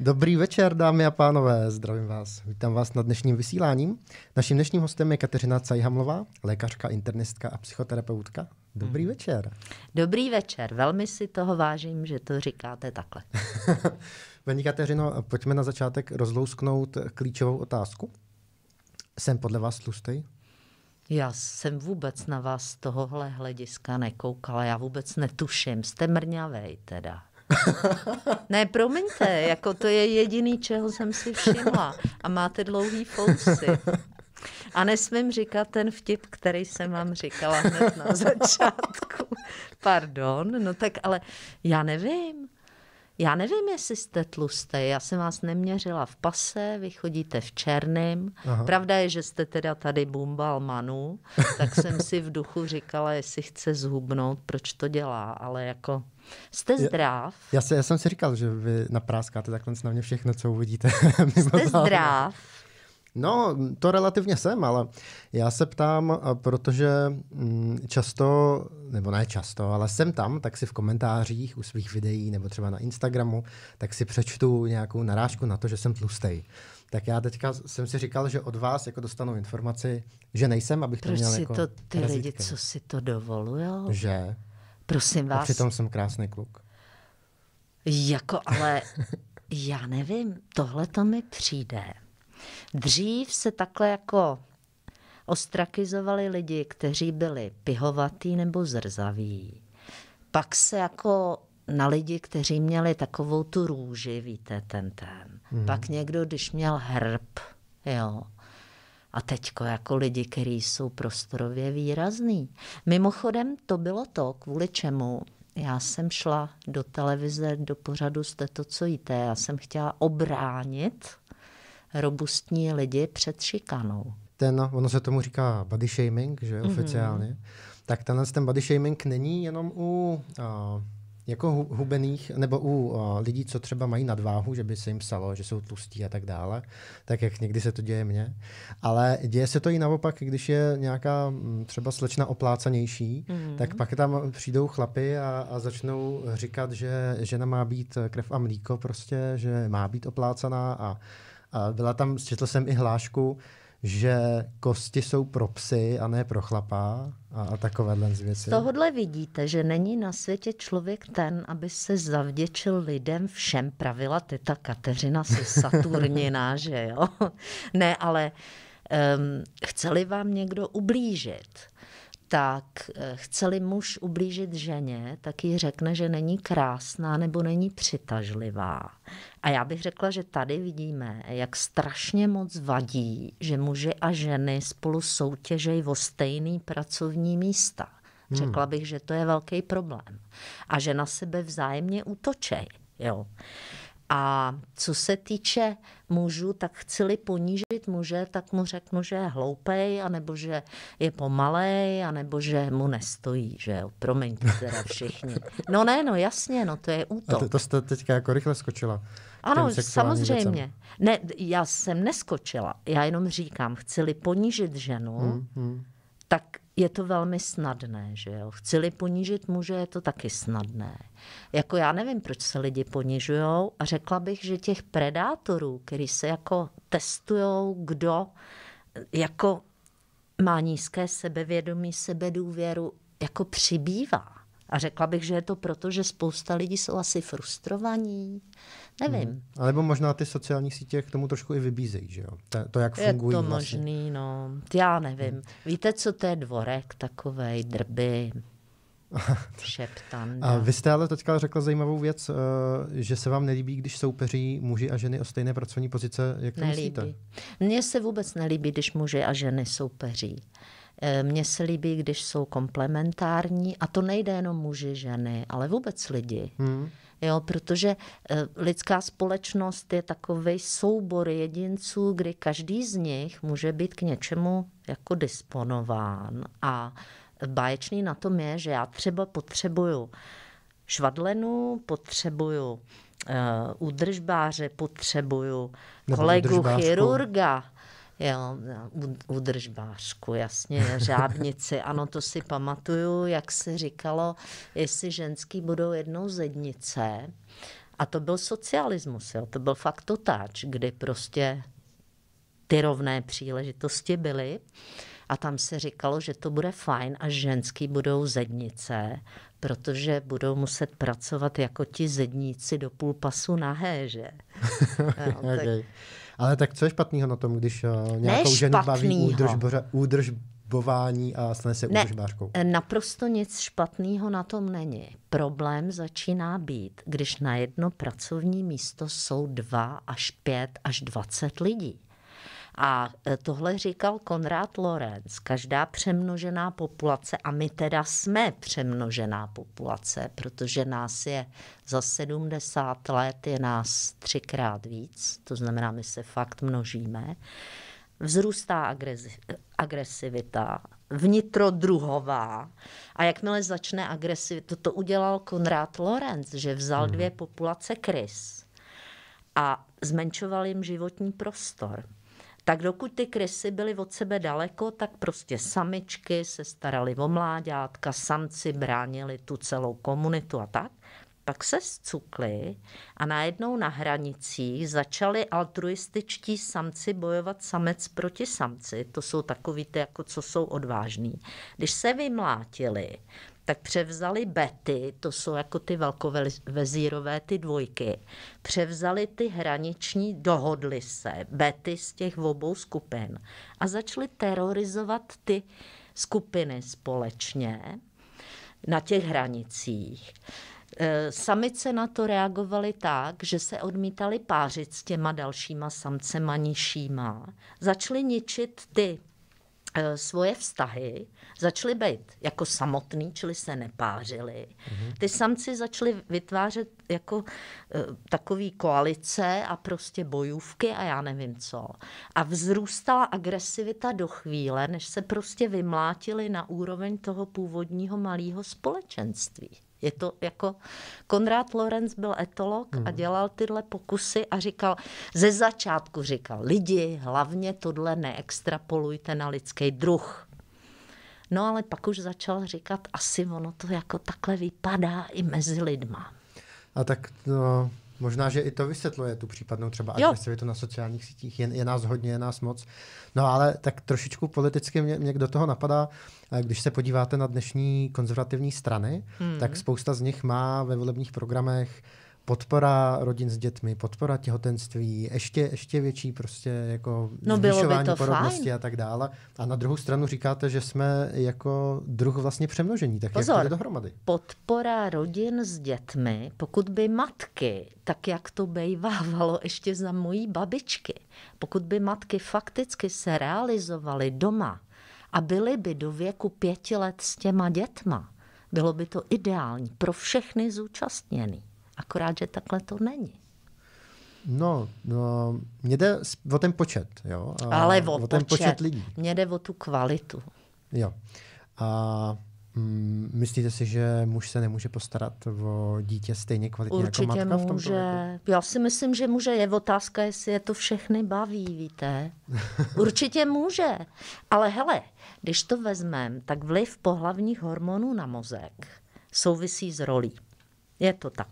Dobrý večer, dámy a pánové, zdravím vás. Vítám vás na dnešním vysíláním. Naším dnešním hostem je Kateřina Cajhamlová, lékařka, internistka a psychoterapeutka. Dobrý hmm. večer. Dobrý večer, velmi si toho vážím, že to říkáte takhle. Paní Kateřino, pojďme na začátek rozlousknout klíčovou otázku. Jsem podle vás tlustej? Já jsem vůbec na vás z tohohle hlediska nekoukala, já vůbec netuším. Jste mrňavej teda, ne, promiňte, jako to je jediný, čeho jsem si všimla. A máte dlouhý fousy. A nesmím říkat ten vtip, který jsem vám říkala hned na začátku. Pardon, no tak ale já nevím. Já nevím, jestli jste tlustý, já jsem vás neměřila v pase, vy chodíte v černém. Pravda je, že jste teda tady bumbal manu, tak jsem si v duchu říkala, jestli chce zhubnout, proč to dělá, ale jako Jste zdrav? Já, já, se, já jsem si říkal, že vy napráskáte takhle na mě všechno, co uvidíte. Jste zdrav? No, to relativně jsem, ale já se ptám, protože mm, často, nebo ne často, ale jsem tam, tak si v komentářích u svých videí nebo třeba na Instagramu, tak si přečtu nějakou narážku na to, že jsem tlustej. Tak já teďka jsem si říkal, že od vás jako dostanu informaci, že nejsem, abych Proč to měl si jako to ty razítky. lidi, co si to dovolují? Že? Prosím vás. A přitom jsem krásný kluk. Jako, ale já nevím, tohle to mi přijde Dřív se takhle jako ostrakizovali lidi, kteří byli pihovatý nebo zrzaví. Pak se jako na lidi, kteří měli takovou tu růži, víte, ten ten. Hmm. Pak někdo, když měl hrb, jo. A teďko jako lidi, kteří jsou prostorově výrazný. Mimochodem, to bylo to, kvůli čemu já jsem šla do televize, do pořadu Jste to, co jíte. Já jsem chtěla obránit robustní lidi před šikanou. Ten, ono se tomu říká body shaming, že mhm. oficiálně. Mm-hmm. Tak tenhle ten body shaming není jenom u a, jako hubených, nebo u a, lidí, co třeba mají nadváhu, že by se jim psalo, že jsou tlustí a tak dále, tak jak někdy se to děje mně. Ale děje se to i naopak, když je nějaká mm, třeba slečna oplácanější, mm-hmm. tak pak tam přijdou chlapy a, a začnou říkat, že žena má být krev a mlíko prostě, že má být oplácaná a a byla tam, četl jsem i hlášku, že kosti jsou pro psy a ne pro chlapa a, a takovéhle věci. Z tohohle vidíte, že není na světě člověk ten, aby se zavděčil lidem všem. Pravila teta Kateřina se Saturnina, že jo? Ne, ale um, chceli vám někdo ublížit, tak eh, chceli muž ublížit ženě, tak ji řekne, že není krásná nebo není přitažlivá. A já bych řekla, že tady vidíme, jak strašně moc vadí, že muži a ženy spolu soutěžejí o stejný pracovní místa. Hmm. Řekla bych, že to je velký problém. A že na sebe vzájemně útočejí. Jo. A co se týče mužů, tak chci-li ponížit muže, tak mu řeknu, že je hloupej, anebo že je pomalej, anebo že mu nestojí, že jo. Promiňte teda všichni. No ne, no jasně, no to je útok. A to, to jste teďka jako rychle skočila. Ano, samozřejmě. Věcem. Ne, já jsem neskočila. Já jenom říkám, chci-li ponížit ženu, hmm, hmm. tak je to velmi snadné, že jo. Chci-li ponížit muže, je to taky snadné. Jako já nevím, proč se lidi ponižují a řekla bych, že těch predátorů, který se jako testujou, kdo jako má nízké sebevědomí, sebedůvěru, jako přibývá. A řekla bych, že je to proto, že spousta lidí jsou asi frustrovaní, Nevím. Hmm. Ale nebo možná ty sociální sítě k tomu trošku i vybízejí, že jo? To, to jak fungují Je to vlastně. možný, no. Já nevím. Hmm. Víte, co to je dvorek takovej, drby, šeptan. A vy jste ale teďka řekla zajímavou věc, eh, že se vám nelíbí, když soupeří muži a ženy o stejné pracovní pozice, jak to nelíbí. myslíte? Mně se vůbec nelíbí, když muži a ženy soupeří. Eh, mně se líbí, když jsou komplementární a to nejde jenom muži, ženy, ale vůbec lidi. Hmm. Jo, protože eh, lidská společnost je takový soubor jedinců, kdy každý z nich může být k něčemu jako disponován. A báječný na tom je, že já třeba potřebuju švadlenu, potřebuju uh, údržbáře, potřebuju kolegu chirurga, Jo, udržbářku, jasně, řábnici. Ano, to si pamatuju, jak se říkalo, jestli ženský budou jednou zednice. A to byl socialismus, jo, to byl fakt totáč, kdy prostě ty rovné příležitosti byly a tam se říkalo, že to bude fajn a ženský budou zednice, protože budou muset pracovat jako ti zedníci do půl pasu nahé, že? jo, tak, ale tak co je špatného na tom, když eh, nějakou ne ženu baví údržboře, údržbování a stane se ne, eh, Naprosto nic špatného na tom není. Problém začíná být, když na jedno pracovní místo jsou dva až pět až dvacet lidí. A e, tohle říkal Konrád Lorenz. Každá přemnožená populace, a my teda jsme přemnožená populace, protože nás je za 70 let, je nás třikrát víc, to znamená, my se fakt množíme, vzrůstá agresivita, vnitrodruhová. A jakmile začne agresivita, to, to udělal Konrád Lorenz, že vzal hmm. dvě populace krys a zmenšoval jim životní prostor tak dokud ty krysy byly od sebe daleko, tak prostě samičky se staraly o mláďátka, samci bránili tu celou komunitu a tak. Pak se zcukli a najednou na hranicích začali altruističtí samci bojovat samec proti samci. To jsou takový ty, jako co jsou odvážní. Když se vymlátili, tak převzali bety, to jsou jako ty velkovezírové, ty dvojky, převzali ty hraniční, dohodli se, bety z těch obou skupin a začali terorizovat ty skupiny společně na těch hranicích. E, samice na to reagovaly tak, že se odmítali pářit s těma dalšíma samcema nižšíma. Začaly ničit ty Eh, svoje vztahy začaly být jako samotný, čili se nepářili. Mhm. Ty samci začaly vytvářet jako eh, takový koalice a prostě bojůvky a já nevím co. A vzrůstala agresivita do chvíle, než se prostě vymlátili na úroveň toho původního malého společenství. Je to jako... Konrad Lorenz byl etolog hmm. a dělal tyhle pokusy a říkal, ze začátku říkal, lidi, hlavně tohle neextrapolujte na lidský druh. No ale pak už začal říkat, asi ono to jako takhle vypadá i mezi lidma. A tak no, Možná, že i to vysvětluje tu případnou třeba agresivitu na sociálních sítích. Je, je nás hodně, je nás moc. No ale tak trošičku politicky mě, mě do toho napadá, eh, když se podíváte na dnešní konzervativní strany, hmm. tak spousta z nich má ve volebních programech podpora rodin s dětmi, podpora těhotenství, ještě, ještě větší prostě jako no zvyšování by porodnosti fajn. a tak dále. A na druhou stranu říkáte, že jsme jako druh vlastně přemnožení, tak Pozor, jak to dohromady? podpora rodin s dětmi, pokud by matky, tak jak to bejvávalo ještě za mojí babičky, pokud by matky fakticky se realizovaly doma a byly by do věku pěti let s těma dětma, bylo by to ideální pro všechny zúčastněný. Akorát, že takhle to není. No, no mě jde o ten počet, jo? A Ale o, o počet. ten počet lidí. Mně jde o tu kvalitu. Jo. A mm, myslíte si, že muž se nemůže postarat o dítě stejně kvalitně jako Určitě jako matka může. v tomto Já si myslím, že může. Je otázka, jestli je to všechny baví, víte? Určitě může. Ale hele, když to vezmeme, tak vliv pohlavních hormonů na mozek souvisí s rolí. Je to tak.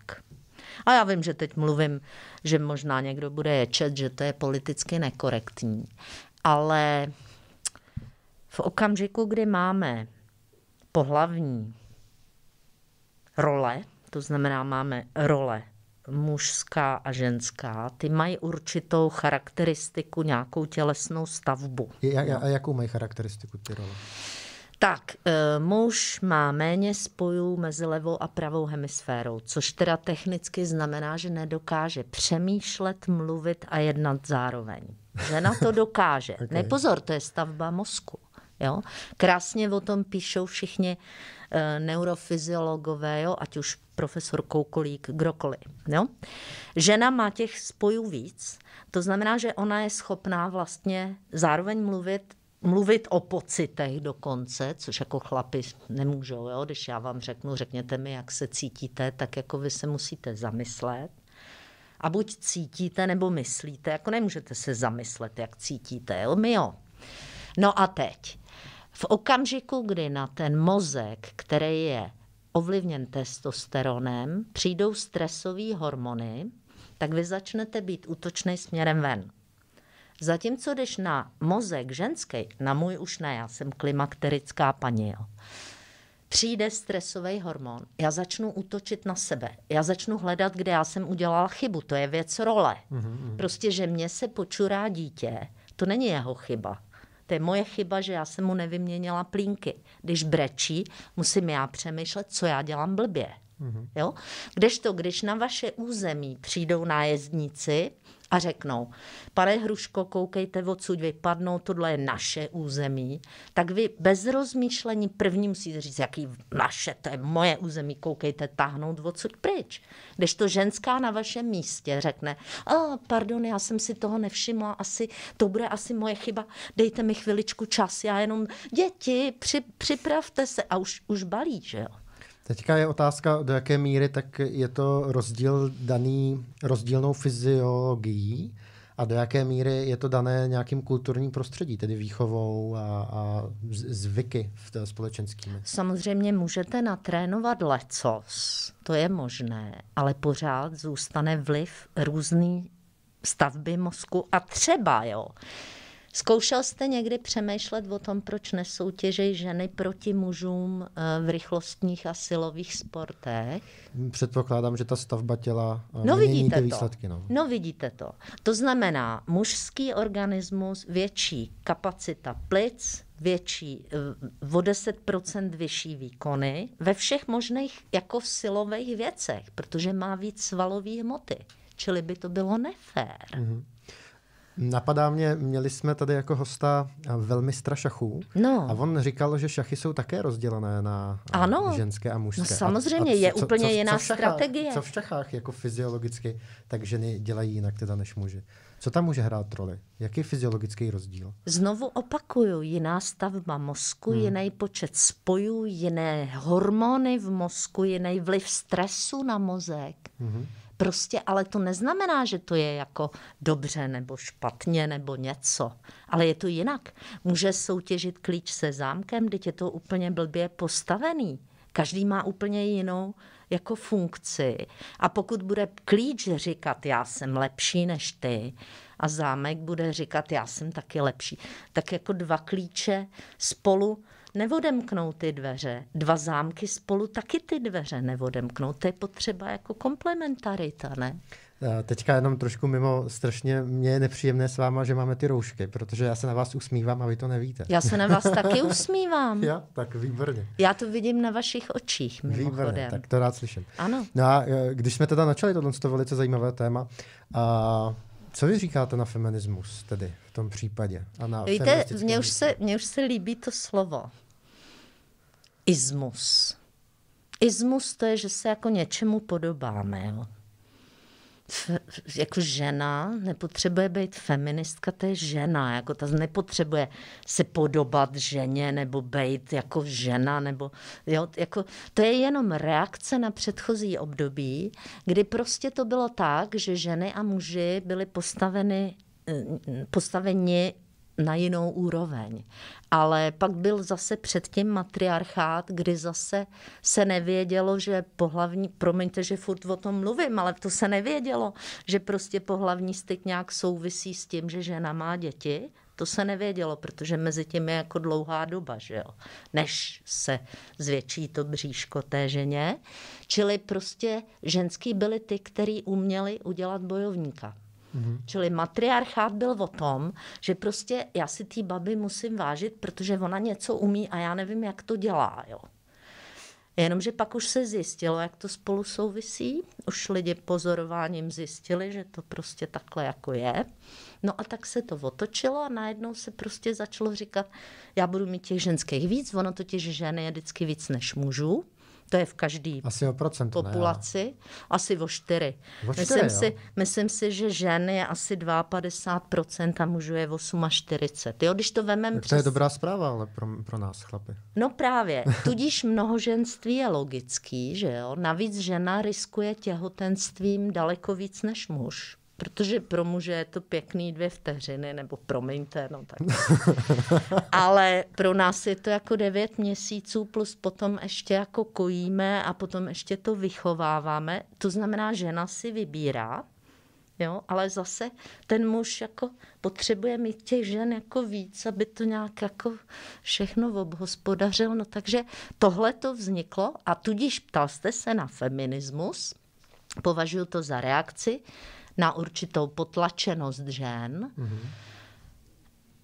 A já vím, že teď mluvím, že možná někdo bude ječet, že to je politicky nekorektní. Ale v okamžiku, kdy máme pohlavní role, to znamená máme role mužská a ženská, ty mají určitou charakteristiku, nějakou tělesnou stavbu. A, no. jakou mají charakteristiku ty role? Tak, eh, muž má méně spojů mezi levou a pravou hemisférou, což teda technicky znamená, že nedokáže přemýšlet, mluvit a jednat zároveň. Žena to dokáže. okay. Nepozor, to je stavba mozku. Jo? Krásně o tom píšou všichni eh, neurofyziologové, jo? ať už profesor Koukolík, kdokoliv. Jo? Žena má těch spojů víc, to znamená, že ona je schopná vlastně zároveň mluvit mluvit o pocitech dokonce, což jako chlapi nemůžou. Jo? Když já vám řeknu, řekněte mi, jak se cítíte, tak jako vy se musíte zamyslet. A buď cítíte, nebo myslíte, jako nemůžete se zamyslet, jak cítíte, jo? my jo. No a teď, v okamžiku, kdy na ten mozek, který je ovlivněn testosteronem, přijdou stresové hormony, tak vy začnete být útočný směrem ven. Zatímco když na mozek ženský, na můj už ne, já jsem klimakterická paní, jo. Přijde stresový hormon, já začnu útočit na sebe, já začnu hledat, kde já jsem udělala chybu, to je věc role. Mm-hmm. Prostě, že mě se počurá dítě, to není jeho chyba. To je moje chyba, že já jsem mu nevyměnila plínky. Když brečí, musím já přemýšlet, co já dělám blbě. Mm-hmm. Jo? Kdežto, když na vaše území přijdou nájezdníci a řeknou, pane Hruško, koukejte, odsud vypadnou, tohle je naše území, tak vy bez rozmýšlení první musíte říct, jaký naše, to je moje území, koukejte, tahnout odsud pryč. Když to ženská na vašem místě řekne, a pardon, já jsem si toho nevšimla, asi, to bude asi moje chyba, dejte mi chviličku čas, já jenom, děti, při, připravte se a už, už balí, že jo. Teďka je otázka, do jaké míry tak je to rozdíl daný rozdílnou fyziologií a do jaké míry je to dané nějakým kulturním prostředí, tedy výchovou a, a zvyky v té společenskými. Samozřejmě můžete natrénovat lecos, to je možné, ale pořád zůstane vliv různý stavby mozku a třeba, jo, Zkoušel jste někdy přemýšlet o tom, proč nesoutěžej ženy proti mužům eh, v rychlostních a silových sportech? Předpokládám, že ta stavba těla eh, no, vidíte ty výsledky. To. No. no vidíte to. To znamená, mužský organismus, větší kapacita plic, větší, eh, o 10% vyšší výkony ve všech možných jako v silových věcech, protože má víc svalové hmoty. Čili by to bylo nefér. Mm-hmm. Napadá mě, měli jsme tady jako hosta eh, velmi šachů. No. A on říkal, že šachy jsou také rozdělené na eh, ano. ženské a mužské. No samozřejmě, a, a co, je úplně co, jiná co šachách, strategie. Co v šachách jako fyziologicky tak ženy dělají jinak teda než muži? Co tam může hrát roli? Jaký je fyziologický rozdíl? Znovu opakuju, jiná stavba mozku, hmm. jiný počet spojů, jiné hormony v mozku, jiný vliv stresu na mozek. Hmm Prostě ale to neznamená, že to je jako dobře nebo špatně nebo něco. Ale je to jinak. Může soutěžit klíč se zámkem, teď je to úplně blbě postavený. Každý má úplně jinou jako funkci. A pokud bude klíč říkat, já jsem lepší než ty, a zámek bude říkat, já jsem taky lepší, tak jako dva klíče spolu Nevodemknou ty dveře. Dva zámky spolu taky ty dveře nevodemknou. To je potřeba jako komplementarita, ne? Teďka jenom trošku mimo, strašně mě je nepříjemné s váma, že máme ty roušky, protože já se na vás usmívám a vy to nevíte. Já se na vás taky usmívám. Já, tak výborně. Já to vidím na vašich očích, mimochodem. Výborně, tak to rád slyším. Ano. No a e, když jsme teda načali tohle to velice zajímavé téma, a co vy říkáte na feminismus tedy v tom případě? A na Víte, mně už, se, mně už se líbí to slovo ismus. Ismus to je, že se jako něčemu podobáme. Jo. F, jako žena nepotřebuje být feministka, to je žena. Jako ta nepotřebuje se podobat ženě nebo být jako žena. Nebo, jo, jako, to je jenom reakce na předchozí období, kdy prostě to bylo tak, že ženy a muži byli postaveny eh, postaveni na jinou úroveň. Ale pak byl zase předtím matriarchát, kdy zase se nevědělo, že pohlavní, promiňte, že furt o tom mluvím, ale to se nevědělo, že prostě pohlavní styk nějak souvisí s tím, že žena má děti. To se nevědělo, protože mezi tím je jako dlouhá doba, že jo? než se zvětší to bříško té ženě. Čili prostě ženský byli ty, který uměli udělat bojovníka. Mm-hmm. Čili matriarchát byl o tom, že prostě já si té babi musím vážit, protože ona něco umí a já nevím, jak to dělá. Jo. Jenomže pak už se zjistilo, jak to spolu souvisí. Už lidi pozorováním zjistili, že to prostě takhle jako je. No a tak se to otočilo a najednou se prostě začalo říkat, já budu mít těch ženských víc, ono totiž ženy je vždycky víc než mužů. To je v každé Asi o procento, populaci. Ne, asi o čtyři. O myslím, jo. si, myslím si, že žen je asi 52% a mužů je 48. Jo, když to vemem přes... To je dobrá zpráva, ale pro, pro nás, chlapy. No právě. Tudíž mnohoženství je logický, že jo. Navíc žena riskuje těhotenstvím daleko víc než muž. Protože pro muže je to pěkný dvě vteřiny, nebo promiňte, no tak. Ale pro nás je to jako devět měsíců, plus potom ještě jako kojíme a potom ještě to vychováváme. To znamená, žena si vybírá, jo, ale zase ten muž jako potřebuje mít těch žen jako víc, aby to nějak jako všechno obhospodařil. No takže tohle to vzniklo a tudíž ptal jste se na feminismus, považuji to za reakci, na určitou potlačenost žen, mm-hmm.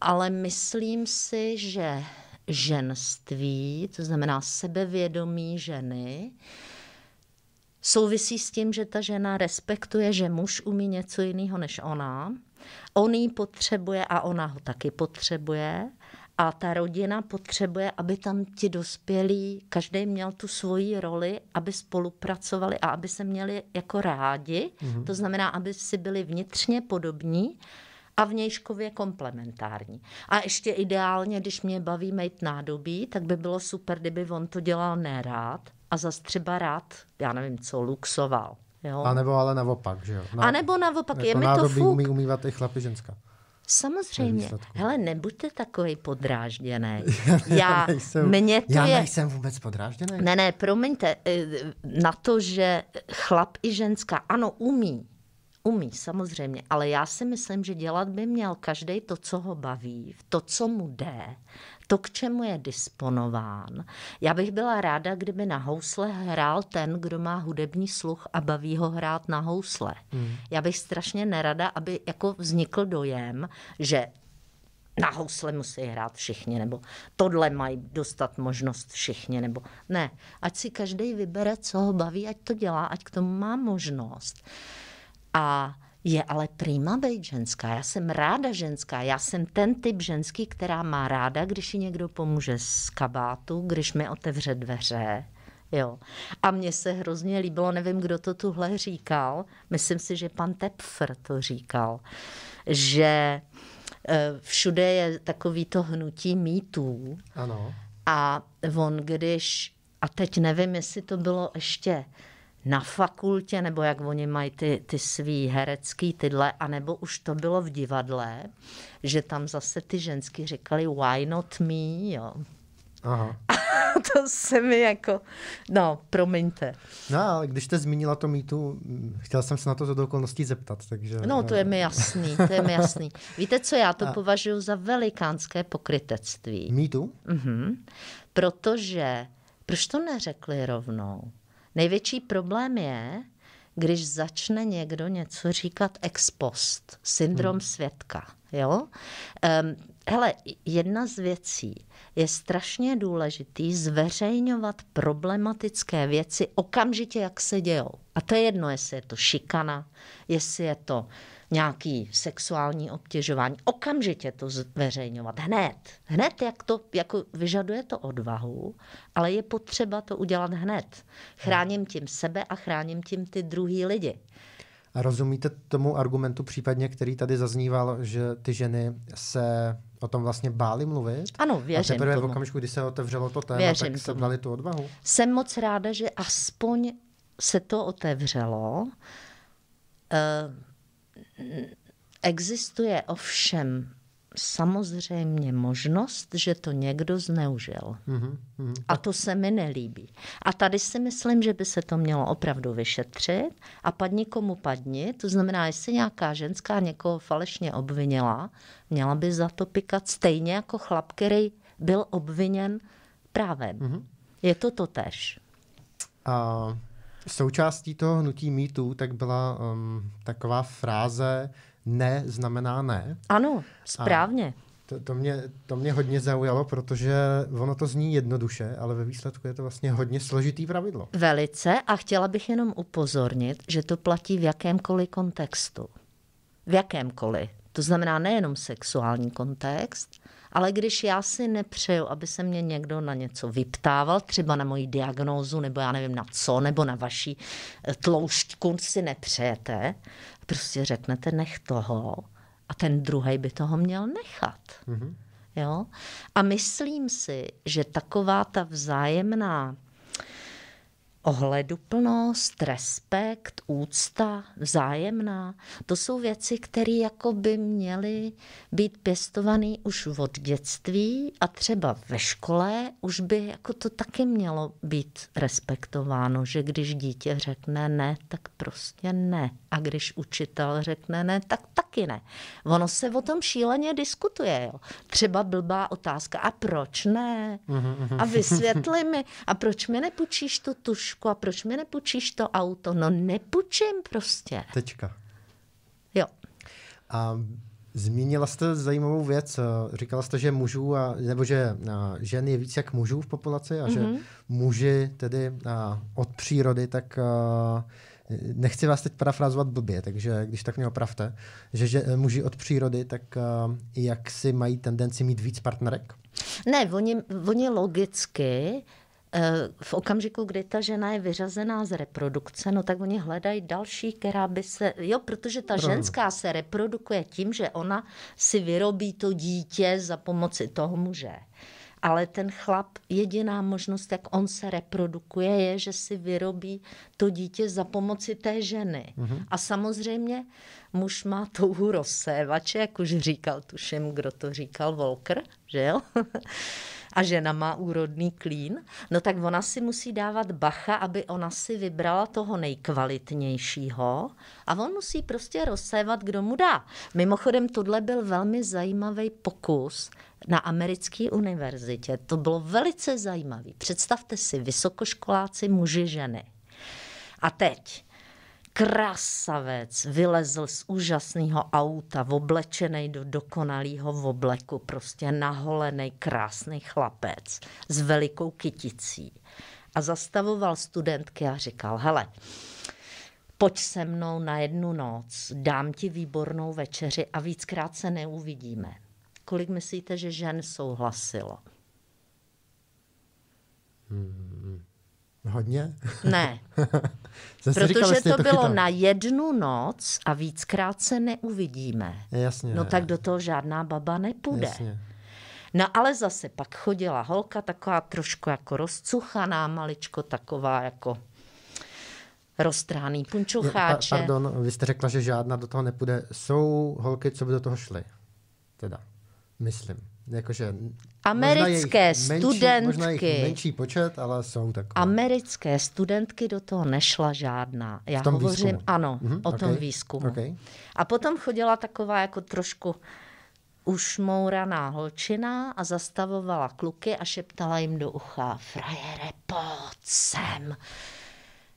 ale myslím si, že ženství, to znamená sebevědomí ženy, souvisí s tím, že ta žena respektuje, že muž umí něco jiného než ona. On ji potřebuje a ona ho taky potřebuje. A ta rodina potřebuje, aby tam ti dospělí, každý měl tu svoji roli, aby spolupracovali a aby se měli jako rádi. Mm-hmm. To znamená, aby si byli vnitřně podobní a vnějškově komplementární. A ještě ideálně, když mě baví mít nádobí, tak by bylo super, kdyby on to dělal nerád a zas třeba rád, já nevím co, luxoval. Jo? A nebo ale naopak, že jo? Na, a nebo naopak, jako je mi jako to fuk. umí umývat i chlapy ženská. Samozřejmě. Hele, nebuďte takový podrážděný. Já, já, nejsem, mě to já je... nejsem vůbec podrážděný. Ne, ne, promiňte, eh, na to, že chlap i ženská, ano, umí, Umí, samozřejmě, ale já si myslím, že dělat by měl každý to, co ho baví, to, co mu jde, to, k čemu je disponován. Já bych byla ráda, kdyby na housle hrál ten, kdo má hudební sluch a baví ho hrát na housle. Hmm. Já bych strašně nerada, aby jako vznikl dojem, že na housle musí hrát všichni, nebo tohle mají dostat možnost všichni, nebo ne. Ať si každý vybere, co ho baví, ať to dělá, ať k tomu má možnost. A je ale prima být ženská. Já jsem ráda ženská. Já jsem ten typ ženský, která má ráda, když ji někdo pomůže z kabátu, když mi otevře dveře. Jo. A mně se hrozně líbilo, nevím, kdo to tuhle říkal, myslím si, že pan Tepfr to říkal, že eh, všude je takový to hnutí mýtů. Ano. A on, když, a teď nevím, jestli to bylo ještě na fakultě, nebo jak oni mají ty, ty svý herecký tyhle, anebo už to bylo v divadle, že tam zase ty žensky říkali why not me, jo. Aha. to se mi jako, no, promiňte. No, ale když jste zmínila to mýtu, mm, chtěla jsem se na to do okolností zeptat, takže... No, to je mi jasný, to je mi jasný. Víte co, já to A... považuji za velikánské pokrytectví. Mýtu? Mhm. Protože, proč to neřekli rovnou? Největší problém je, když začne někdo něco říkat ex post, syndrom hmm. světka. Jo? Um, hele, jedna z věcí je strašně důležitý zveřejňovat problematické věci okamžitě, jak se dějou. A to je jedno, jestli je to šikana, jestli je to uh, nějaký sexuální obtěžování, okamžitě to zveřejňovat. Hned. Hned, jak to, jako vyžaduje to odvahu, ale je potřeba to udělat hned. Chráním tím sebe a chráním tím ty druhý lidi. A rozumíte tomu argumentu případně, který tady zazníval, že ty ženy se o tom vlastně báli mluvit? Ano, věřím A teprve tomu. v okamžiku, kdy se otevřelo to téma, věřím tak se se tu odvahu. Jsem moc ráda, že aspoň se to otevřelo. Uh, Existuje ovšem samozřejmě možnost, že to někdo zneužil. Mm-hmm. A to se mi nelíbí. A tady si myslím, že by se to mělo opravdu vyšetřit a padni komu padni, to znamená, jestli nějaká ženská někoho falešně obvinila, měla by za to pikat stejně jako chlap, který byl obviněn právem. Mm-hmm. Je to to tež. A Součástí toho hnutí mýtu tak byla um, taková fráze ne znamená ne. Ano, správně. to, to, mě, to mě hodně zaujalo, protože ono to zní jednoduše, ale ve výsledku je to vlastně hodně složitý pravidlo. Velice a chtěla bych jenom upozornit, že to platí v jakémkoliv kontextu. V jakémkoliv. To znamená nejenom sexuální kontext, ale když já si nepřeju, aby se mě někdo na něco vyptával, třeba na moji diagnózu, nebo já nevím na co, nebo na vaší eh, tloušťku si nepřejete, prostě řeknete nech toho a ten druhý by toho měl nechat. Mm-hmm. Jo? A myslím si, že taková ta vzájemná ohleduplnost, respekt, úcta, vzájemná, to jsou věci, které jako by měly být pěstované už od dětství a třeba ve škole už by jako to taky mělo být respektováno, že když dítě řekne ne, tak prostě ne. A když učitel řekne ne, tak taky ne. Ono se o tom šíleně diskutuje. Jo. Třeba blbá otázka, a proč ne? Mhm, mhm. A vysvětli mi, a proč mi nepůjčíš tu tuš Jožko, a proč mi nepůjčíš to auto? No nepůjčím prostě. Tečka. Jo. A Zmínila jste zajímavou věc. Říkala jste, že mužů, a, nebo že a, žen je víc jak mužů v populaci a mm-hmm. že mhm. muži tedy a, od přírody, tak a, nechci vás teď parafrázovat blbě, takže když tak mě opravte, že, že muži od přírody, tak a, jak si mají tendenci mít víc partnerek? Ne, oni, oni logicky Eh, v okamžiku, kdy ta žena je vyřazená z reprodukce, no tak oni hledají další, která by se... Jo, protože ta ženská se reprodukuje tím, že ona si vyrobí to dítě za pomoci toho muže. Ale ten chlap, jediná možnost, jak on se reprodukuje, je, že si vyrobí to dítě za pomoci té ženy. Mm-hmm. A samozřejmě muž má touhu rozsévače, jak už říkal, tuším, kdo to říkal, Volker, že jo? a žena má úrodný klín, no tak ona si musí dávat bacha, aby ona si vybrala toho nejkvalitnějšího a on musí prostě rozsévat, kdo mu dá. Mimochodem, tohle byl velmi zajímavý pokus na americké univerzitě. To bylo velice zajímavé. Představte si, vysokoškoláci muži ženy. A teď krasavec vylezl z úžasného auta, oblečený do dokonalého obleku, prostě naholený krásný chlapec s velikou kyticí. A zastavoval studentky a říkal, hele, pojď se mnou na jednu noc, dám ti výbornou večeři a víckrát se neuvidíme. Kolik myslíte, že žen souhlasilo? Hmm. Hodně? Ne. Protože říkal, to, bylo na jednu noc a víckrát se neuvidíme. Jasně. No tak do toho žádná baba nepůjde. Jasně. No ale zase pak chodila holka taková trošku jako rozcuchaná, maličko taková jako roztráný punčucháče. Pa, pardon, vy jste řekla, že žádná do toho nepůjde. Jsou holky, co by do toho šly? Teda, myslím jakože americké možná jejich studentky. Menší, možná jejich menší počet, ale jsou takové. Americké studentky do toho nešla žádná. Já v tom hovořím, výzkumu. ano, mm-hmm, o okay, tom výzkumu. Okay. A potom chodila taková jako trošku ušmouraná holčina a zastavovala kluky a šeptala jim do ucha, frajere, pojď sem.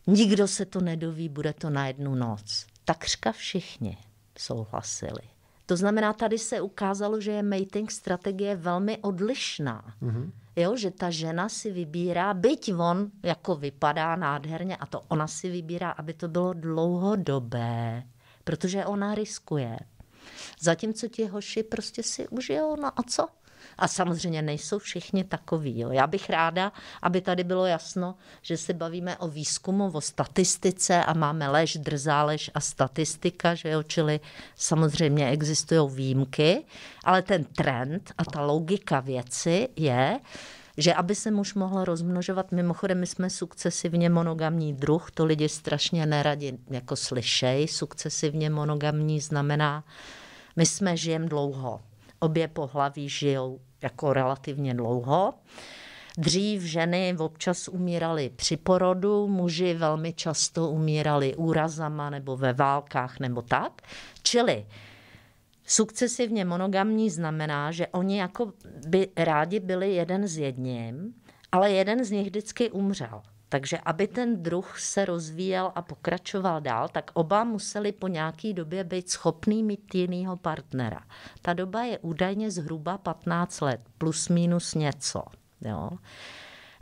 Nikdo se to nedoví, bude to na jednu noc. Takřka všichni souhlasili. To znamená, tady se ukázalo, že je mating strategie velmi odlišná. Mm-hmm. Jo, že ta žena si vybírá, byť on jako vypadá nádherně, a to ona si vybírá, aby to bylo dlouhodobé, protože ona riskuje. Zatímco ti hoši prostě si užijou, no a co? A samozřejmě nejsou všichni takový. Jo. Já bych ráda, aby tady bylo jasno, že se bavíme o výzkumu, o statistice a máme lež, drzálež a statistika, že jo, čili samozřejmě existují výjimky, ale ten trend a ta logika věci je, že aby se muž mohl rozmnožovat, mimochodem my jsme sukcesivně monogamní druh, to lidi strašně neradi jako slyšej, sukcesivně monogamní znamená, my jsme žijem dlouho, obě pohlaví žijou jako relativně dlouho. Dřív ženy občas umíraly při porodu, muži velmi často umírali úrazama nebo ve válkách nebo tak. Čili sukcesivně monogamní znamená, že oni jako by rádi byli jeden s jedním, ale jeden z nich vždycky umřel. Takže aby ten druh se rozvíjel a pokračoval dál, tak oba museli po nějaké době být schopný mít jinýho partnera. Ta doba je údajně zhruba 15 let, plus minus něco. Jo.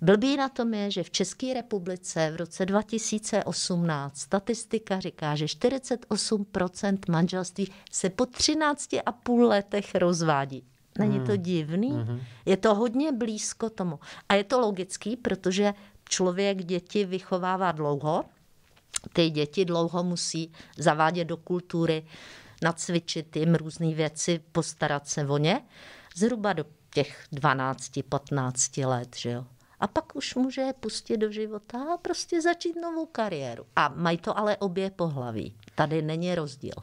Blbý na tom je, že v České republice v roce 2018 statistika říká, že 48% manželství se po 13,5 letech rozvádí. Není to hmm. divný? Mm-hmm. Je to hodně blízko tomu. A je to logický, protože člověk děti vychovává dlouho, ty děti dlouho musí zavádět do kultury, nacvičit jim různé věci, postarat se o ně, zhruba do těch 12-15 let, že jo. A pak už může je pustit do života a prostě začít novou kariéru. A mají to ale obě pohlaví. Tady není rozdíl.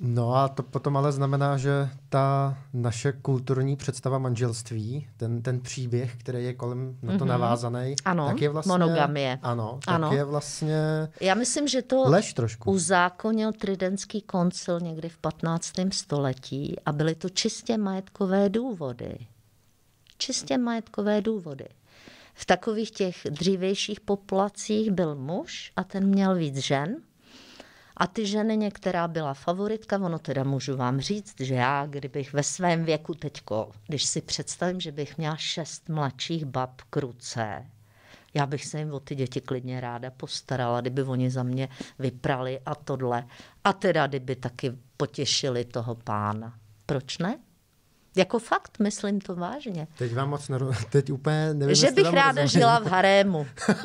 No a to potom ale znamená, že ta naše kulturní představa manželství, ten, ten příběh, který je kolem na to mm-hmm. navázaný, ano, tak je vlastně... monogamie. Ano, tak ano. je vlastně... Já myslím, že to lež trošku. uzákonil tridentský koncil někdy v 15. století a byly to čistě majetkové důvody. Čistě majetkové důvody. V takových těch dřívějších populacích byl muž a ten měl víc žen, a ty ženy, některá byla favoritka, ono teda můžu vám říct, že já, kdybych ve svém věku teďko, když si představím, že bych měla šest mladších bab k ruce, já bych se jim o ty děti klidně ráda postarala, kdyby oni za mě vyprali a tohle. A teda, kdyby taky potěšili toho pána. Proč ne? Jako fakt, myslím to vážně. Teď vám moc, naro... teď úplně nevím, Že bych ráda žila v harému.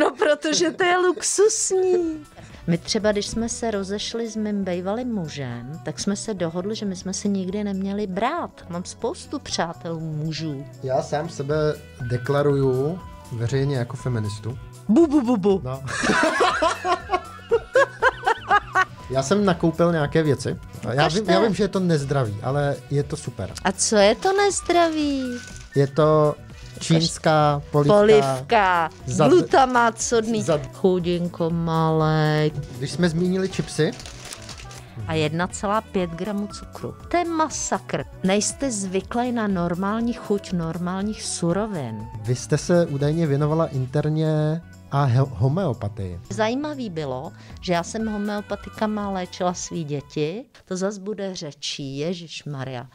No, protože to je luxusní. My třeba, když jsme se rozešli s mým bývalým mužem, tak jsme se dohodli, že my jsme se nikdy neměli brát. Mám spoustu přátelů mužů. Já sám sebe deklaruju veřejně jako feministu. Bu, bu, bu, bu. No. Já jsem nakoupil nějaké věci. Já vím, já vím, že je to nezdravý, ale je to super. A co je to nezdravý? Je to Čínská polivka. Polivka, zad... glutamat sodný, zad... chudinko malé. Když jsme zmínili čipsy, a 1,5 gramů cukru. To je masakr. Nejste zvyklý na normální chuť normálních surovin. Vy jste se údajně věnovala interně a he- homeopatii. Zajímavý bylo, že já jsem homeopatikama léčila svý děti. To zas bude řečí, Ježíš Maria.